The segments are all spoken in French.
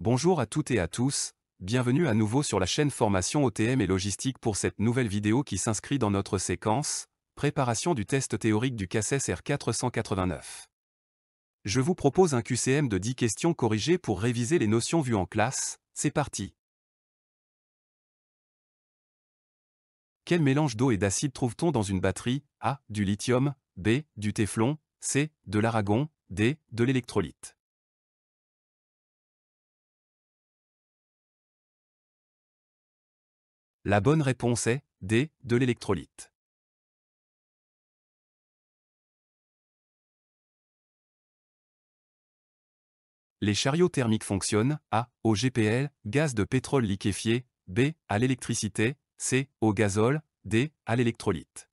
Bonjour à toutes et à tous, bienvenue à nouveau sur la chaîne Formation OTM et Logistique pour cette nouvelle vidéo qui s'inscrit dans notre séquence Préparation du test théorique du KSSR R489. Je vous propose un QCM de 10 questions corrigées pour réviser les notions vues en classe, c'est parti Quel mélange d'eau et d'acide trouve-t-on dans une batterie A. Du lithium B. Du téflon C. De l'aragon D. De l'électrolyte La bonne réponse est D. De l'électrolyte. Les chariots thermiques fonctionnent A. Au GPL, gaz de pétrole liquéfié, B. À l'électricité, C. Au gazole, D. À l'électrolyte.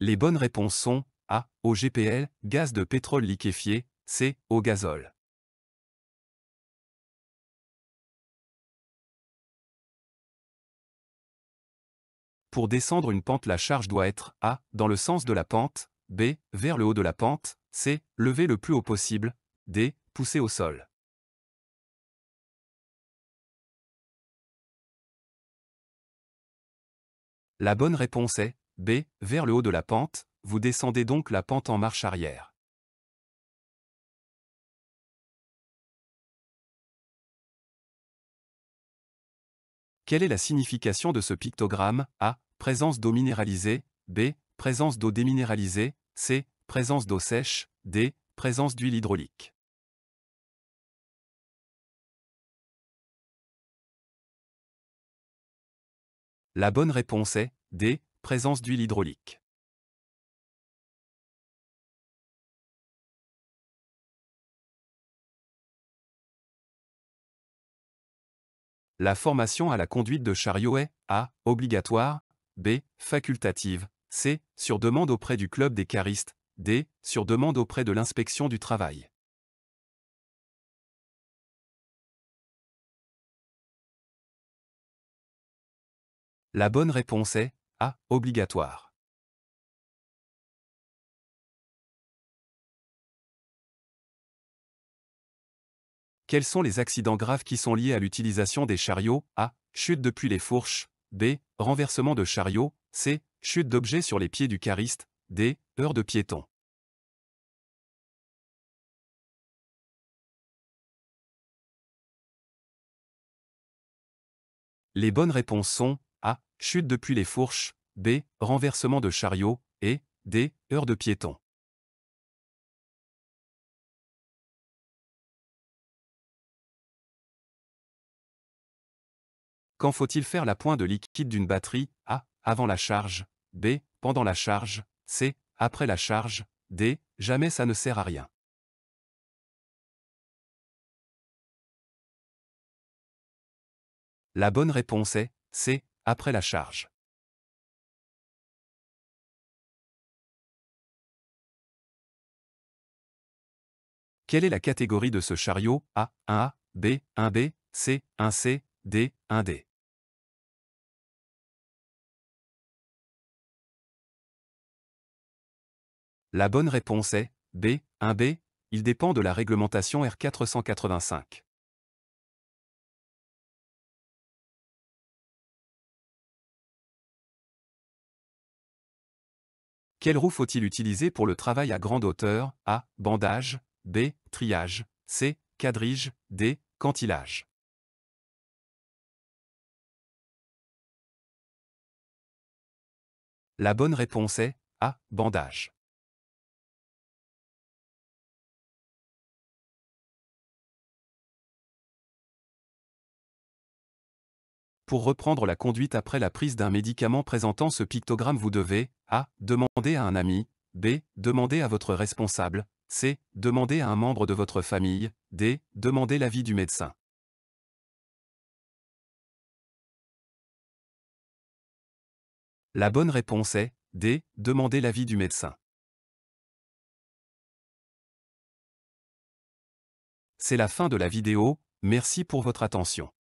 Les bonnes réponses sont A. Au GPL, gaz de pétrole liquéfié, C. Au gazole. Pour descendre une pente, la charge doit être A. dans le sens de la pente, B. vers le haut de la pente, C. lever le plus haut possible, D. pousser au sol. La bonne réponse est B. vers le haut de la pente, vous descendez donc la pente en marche arrière. Quelle est la signification de ce pictogramme A. Présence d'eau minéralisée. B. Présence d'eau déminéralisée. C. Présence d'eau sèche. D. Présence d'huile hydraulique. La bonne réponse est D. Présence d'huile hydraulique. La formation à la conduite de chariot est A. obligatoire, B. facultative, C. sur demande auprès du club des caristes, D. sur demande auprès de l'inspection du travail. La bonne réponse est A. obligatoire. Quels sont les accidents graves qui sont liés à l'utilisation des chariots A. Chute depuis les fourches. B. Renversement de chariot, C. Chute d'objets sur les pieds du cariste. D. Heure de piéton. Les bonnes réponses sont A. Chute depuis les fourches. B. Renversement de chariot, Et D. Heure de piéton. Quand faut-il faire la pointe de liquide d'une batterie A. Avant la charge. B. Pendant la charge. C. Après la charge. D. Jamais ça ne sert à rien. La bonne réponse est C. Après la charge. Quelle est la catégorie de ce chariot A, 1A, B, 1B, C, 1C, D, 1D La bonne réponse est B, 1B, il dépend de la réglementation R485. Quelle roue faut-il utiliser pour le travail à grande hauteur A. Bandage B. Triage C. Quadrige D. cantilage. La bonne réponse est A. Bandage. pour reprendre la conduite après la prise d'un médicament présentant ce pictogramme vous devez A. Demander à un ami B. Demander à votre responsable C. Demander à un membre de votre famille D. Demander l'avis du médecin La bonne réponse est D. Demander l'avis du médecin. C'est la fin de la vidéo, merci pour votre attention.